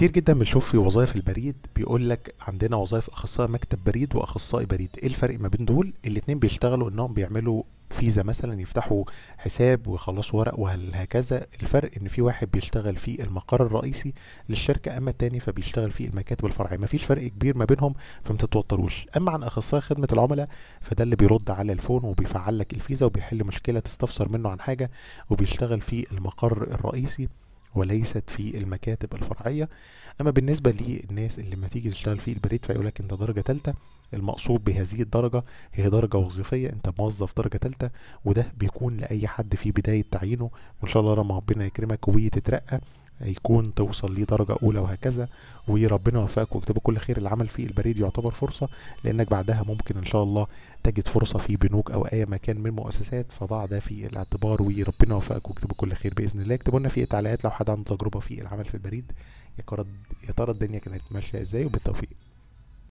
كتير جدا بنشوف في وظائف البريد بيقول لك عندنا وظائف اخصائي مكتب بريد واخصائي بريد ايه الفرق ما بين دول الاثنين بيشتغلوا انهم بيعملوا فيزا مثلا يفتحوا حساب ويخلصوا ورق وهكذا الفرق ان في واحد بيشتغل في المقر الرئيسي للشركه اما التاني فبيشتغل في المكاتب الفرعيه مفيش فرق كبير ما بينهم فما تتوتروش اما عن اخصائي خدمه العملاء فده اللي بيرد على الفون وبيفعل لك الفيزا وبيحل مشكله تستفسر منه عن حاجه وبيشتغل في المقر الرئيسي وليست في المكاتب الفرعية أما بالنسبة للناس اللي لما تيجي تشتغل في البريد فيقولك أنت درجة تالتة المقصود بهذه الدرجة هي درجة وظيفية أنت موظف درجة تالتة وده بيكون لأي حد في بداية تعيينه وإن شاء الله ربنا يكرمك وتترقى يكون توصل ليه درجة أولى وهكذا وربنا يوفقك ويكتب كل خير العمل في البريد يعتبر فرصة لأنك بعدها ممكن إن شاء الله تجد فرصة في بنوك أو أي مكان من مؤسسات فضع ده في الاعتبار وربنا يوفقك ويكتب كل خير بإذن الله اكتبوا لنا في التعليقات لو حد عنده تجربة في العمل في البريد يا ترى الدنيا كانت ماشية إزاي وبالتوفيق